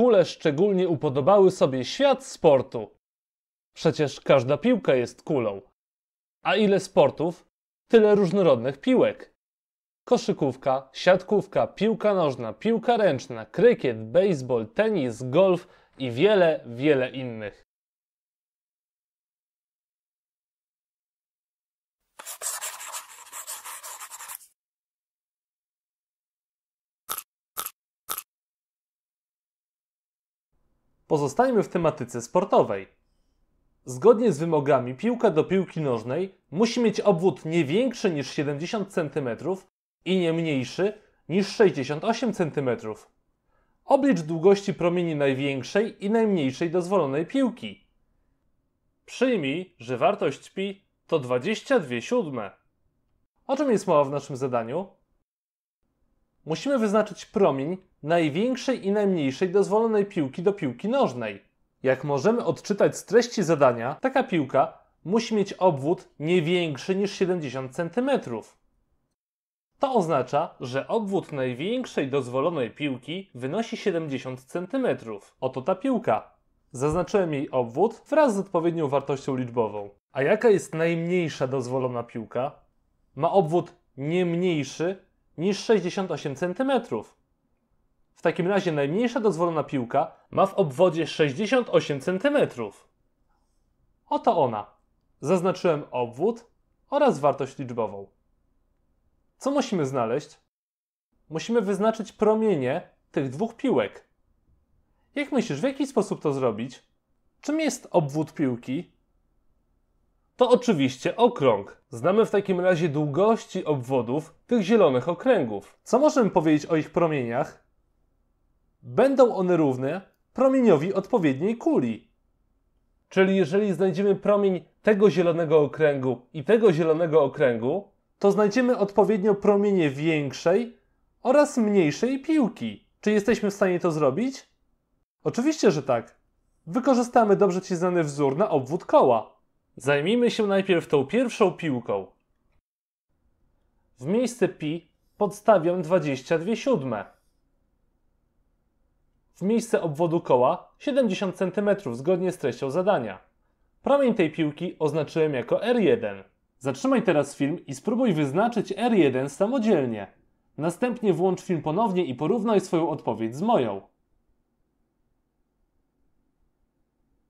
kule szczególnie upodobały sobie świat sportu. Przecież każda piłka jest kulą. A ile sportów, tyle różnorodnych piłek. Koszykówka, siatkówka, piłka nożna, piłka ręczna, krykiet, baseball, tenis, golf i wiele, wiele innych. Pozostańmy w tematyce sportowej. Zgodnie z wymogami piłka do piłki nożnej musi mieć obwód nie większy niż 70 cm i nie mniejszy niż 68 cm. Oblicz długości promieni największej i najmniejszej dozwolonej piłki. Przyjmij, że wartość pi to 22 siódme. O czym jest mowa w naszym zadaniu? Musimy wyznaczyć promień największej i najmniejszej dozwolonej piłki do piłki nożnej. Jak możemy odczytać z treści zadania, taka piłka musi mieć obwód nie większy niż 70 cm. To oznacza, że obwód największej dozwolonej piłki wynosi 70 cm. Oto ta piłka. Zaznaczyłem jej obwód wraz z odpowiednią wartością liczbową. A jaka jest najmniejsza dozwolona piłka? Ma obwód nie mniejszy niż 68 cm. W takim razie najmniejsza dozwolona piłka ma w obwodzie 68 cm. Oto ona. Zaznaczyłem obwód oraz wartość liczbową. Co musimy znaleźć? Musimy wyznaczyć promienie tych dwóch piłek. Jak myślisz, w jaki sposób to zrobić? Czym jest obwód piłki? to oczywiście okrąg. Znamy w takim razie długości obwodów tych zielonych okręgów. Co możemy powiedzieć o ich promieniach? Będą one równe promieniowi odpowiedniej kuli. Czyli jeżeli znajdziemy promień tego zielonego okręgu i tego zielonego okręgu, to znajdziemy odpowiednio promienie większej oraz mniejszej piłki. Czy jesteśmy w stanie to zrobić? Oczywiście, że tak. Wykorzystamy dobrze Ci znany wzór na obwód koła. Zajmijmy się najpierw tą pierwszą piłką. W miejsce pi podstawiam 22 siódme. W miejsce obwodu koła 70 cm zgodnie z treścią zadania. Promień tej piłki oznaczyłem jako R1. Zatrzymaj teraz film i spróbuj wyznaczyć R1 samodzielnie. Następnie włącz film ponownie i porównaj swoją odpowiedź z moją.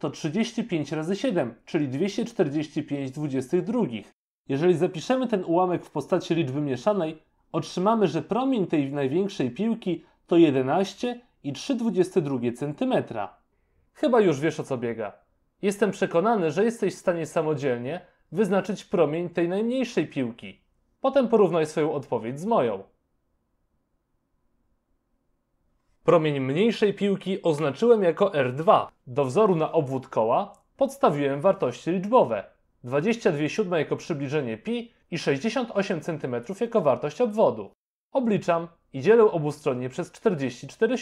to 35 razy 7, czyli 245 dwudziestych drugich. Jeżeli zapiszemy ten ułamek w postaci liczby mieszanej, otrzymamy, że promień tej największej piłki to 11 i cm. Chyba już wiesz o co biega. Jestem przekonany, że jesteś w stanie samodzielnie wyznaczyć promień tej najmniejszej piłki. Potem porównaj swoją odpowiedź z moją. Promień mniejszej piłki oznaczyłem jako R2. Do wzoru na obwód koła podstawiłem wartości liczbowe. 22 jako przybliżenie pi i 68 cm jako wartość obwodu. Obliczam i dzielę obustronnie przez 44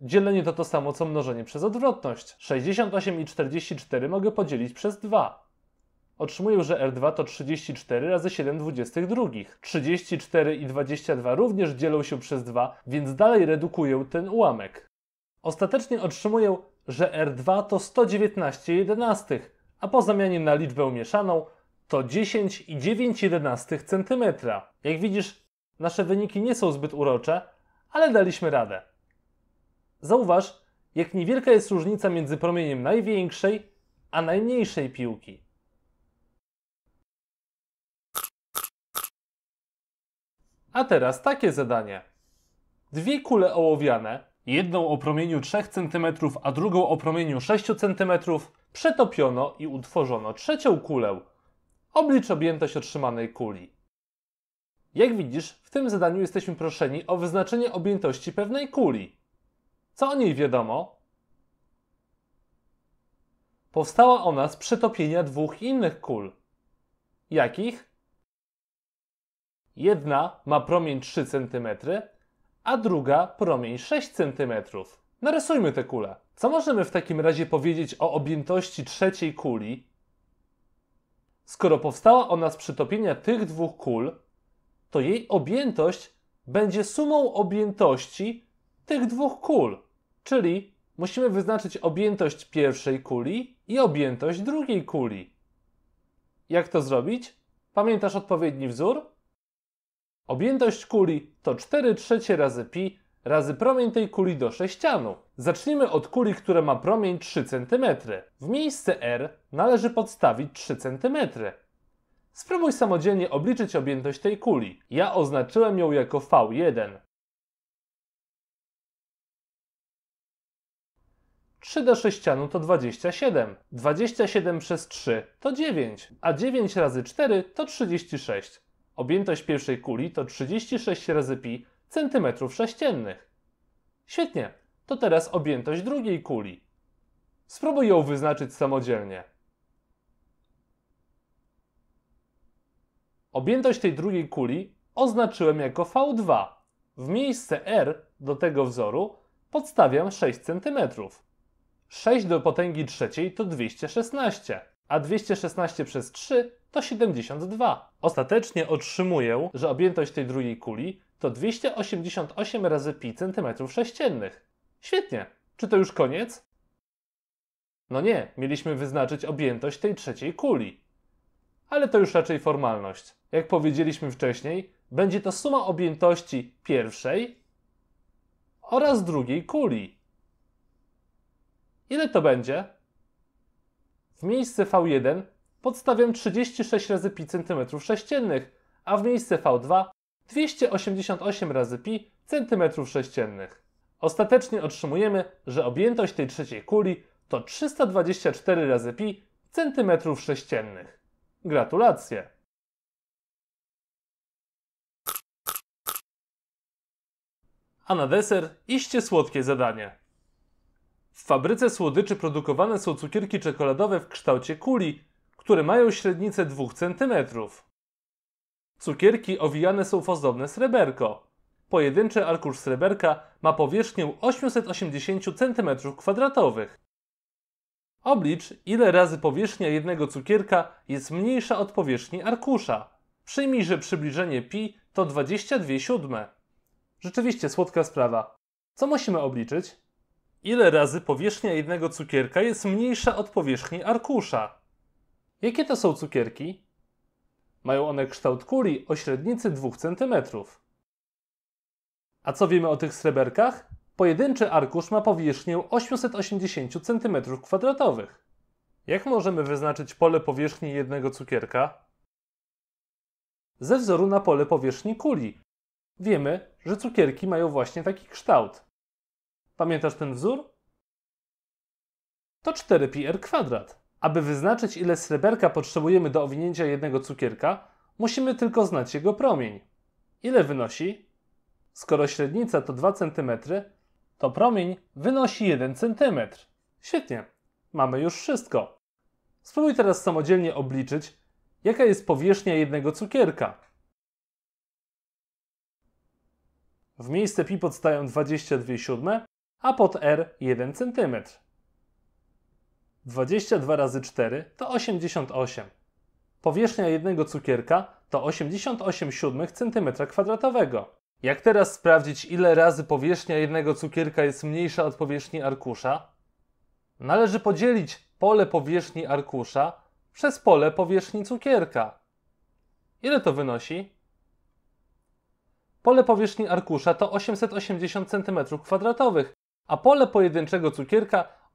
Dzielenie to to samo co mnożenie przez odwrotność. 68 i 44 mogę podzielić przez 2 otrzymuję, że R2 to 34 razy 722. 34 i 22 również dzielą się przez 2, więc dalej redukuję ten ułamek. Ostatecznie otrzymuję, że R2 to 119 jedenastych, a po zamianie na liczbę mieszaną to 10 i 9 jedenastych centymetra. Jak widzisz, nasze wyniki nie są zbyt urocze, ale daliśmy radę. Zauważ, jak niewielka jest różnica między promieniem największej a najmniejszej piłki. A teraz takie zadanie. Dwie kule ołowiane, jedną o promieniu 3 cm, a drugą o promieniu 6 cm, przetopiono i utworzono trzecią kulę. Oblicz objętość otrzymanej kuli. Jak widzisz, w tym zadaniu jesteśmy proszeni o wyznaczenie objętości pewnej kuli. Co o niej wiadomo? Powstała ona z przetopienia dwóch innych kul. Jakich? Jedna ma promień 3 cm, a druga promień 6 cm. Narysujmy tę kulę. Co możemy w takim razie powiedzieć o objętości trzeciej kuli? Skoro powstała ona z przytopienia tych dwóch kul, to jej objętość będzie sumą objętości tych dwóch kul. Czyli musimy wyznaczyć objętość pierwszej kuli i objętość drugiej kuli. Jak to zrobić? Pamiętasz odpowiedni wzór? Objętość kuli to 4 trzecie razy pi razy promień tej kuli do sześcianu. Zacznijmy od kuli, która ma promień 3 cm. W miejsce r należy podstawić 3 cm. Spróbuj samodzielnie obliczyć objętość tej kuli. Ja oznaczyłem ją jako V1. 3 do sześcianu to 27. 27 przez 3 to 9, a 9 razy 4 to 36. Objętość pierwszej kuli to 36 razy pi centymetrów sześciennych. Świetnie, to teraz objętość drugiej kuli. Spróbuj ją wyznaczyć samodzielnie. Objętość tej drugiej kuli oznaczyłem jako V2. W miejsce R do tego wzoru podstawiam 6 cm. 6 do potęgi trzeciej to 216, a 216 przez 3 to 72. Ostatecznie otrzymuję, że objętość tej drugiej kuli to 288 razy pi centymetrów sześciennych. Świetnie. Czy to już koniec? No nie, mieliśmy wyznaczyć objętość tej trzeciej kuli. Ale to już raczej formalność. Jak powiedzieliśmy wcześniej, będzie to suma objętości pierwszej oraz drugiej kuli. Ile to będzie? W miejsce V1 podstawiam 36 razy pi centymetrów sześciennych, a w miejsce V2 288 razy pi centymetrów sześciennych. Ostatecznie otrzymujemy, że objętość tej trzeciej kuli to 324 razy pi centymetrów sześciennych. Gratulacje! A na deser iście słodkie zadanie. W fabryce słodyczy produkowane są cukierki czekoladowe w kształcie kuli, które mają średnicę 2 cm. Cukierki owijane są w ozdobne sreberko. Pojedynczy arkusz sreberka ma powierzchnię 880 cm2. Oblicz, ile razy powierzchnia jednego cukierka jest mniejsza od powierzchni arkusza. Przyjmij, że przybliżenie pi to 22 siódme. Rzeczywiście słodka sprawa. Co musimy obliczyć? Ile razy powierzchnia jednego cukierka jest mniejsza od powierzchni arkusza? Jakie to są cukierki? Mają one kształt kuli o średnicy 2 cm. A co wiemy o tych sreberkach? Pojedynczy arkusz ma powierzchnię 880 cm2. Jak możemy wyznaczyć pole powierzchni jednego cukierka? Ze wzoru na pole powierzchni kuli. Wiemy, że cukierki mają właśnie taki kształt. Pamiętasz ten wzór? To 4πr kwadrat. Aby wyznaczyć, ile sreberka potrzebujemy do owinięcia jednego cukierka, musimy tylko znać jego promień. Ile wynosi? Skoro średnica to 2 cm, to promień wynosi 1 cm. Świetnie, mamy już wszystko. Spróbuj teraz samodzielnie obliczyć, jaka jest powierzchnia jednego cukierka. W miejsce pi podstają 22 siódme, a pod r 1 cm. 22 razy 4 to 88. Powierzchnia jednego cukierka to 88 siódmych centymetra kwadratowego. Jak teraz sprawdzić, ile razy powierzchnia jednego cukierka jest mniejsza od powierzchni arkusza? Należy podzielić pole powierzchni arkusza przez pole powierzchni cukierka. Ile to wynosi? Pole powierzchni arkusza to 880 cm2, a pole pojedynczego cukierka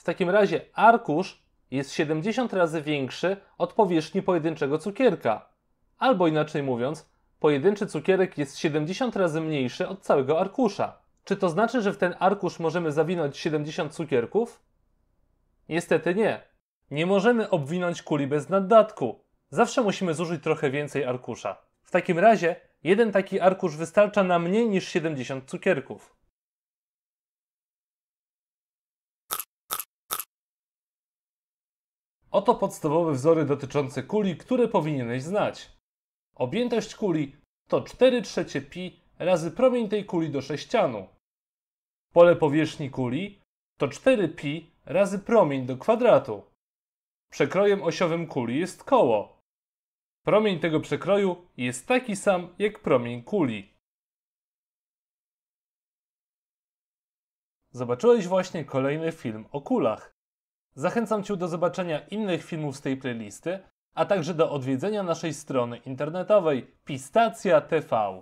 W takim razie arkusz jest 70 razy większy od powierzchni pojedynczego cukierka. Albo inaczej mówiąc, pojedynczy cukierek jest 70 razy mniejszy od całego arkusza. Czy to znaczy, że w ten arkusz możemy zawinąć 70 cukierków? Niestety nie. Nie możemy obwinąć kuli bez naddatku. Zawsze musimy zużyć trochę więcej arkusza. W takim razie jeden taki arkusz wystarcza na mniej niż 70 cukierków. Oto podstawowe wzory dotyczące kuli, które powinieneś znać. Objętość kuli to 4 trzecie pi razy promień tej kuli do sześcianu. Pole powierzchni kuli to 4 pi razy promień do kwadratu. Przekrojem osiowym kuli jest koło. Promień tego przekroju jest taki sam jak promień kuli. Zobaczyłeś właśnie kolejny film o kulach. Zachęcam Cię do zobaczenia innych filmów z tej playlisty, a także do odwiedzenia naszej strony internetowej Pistacja TV.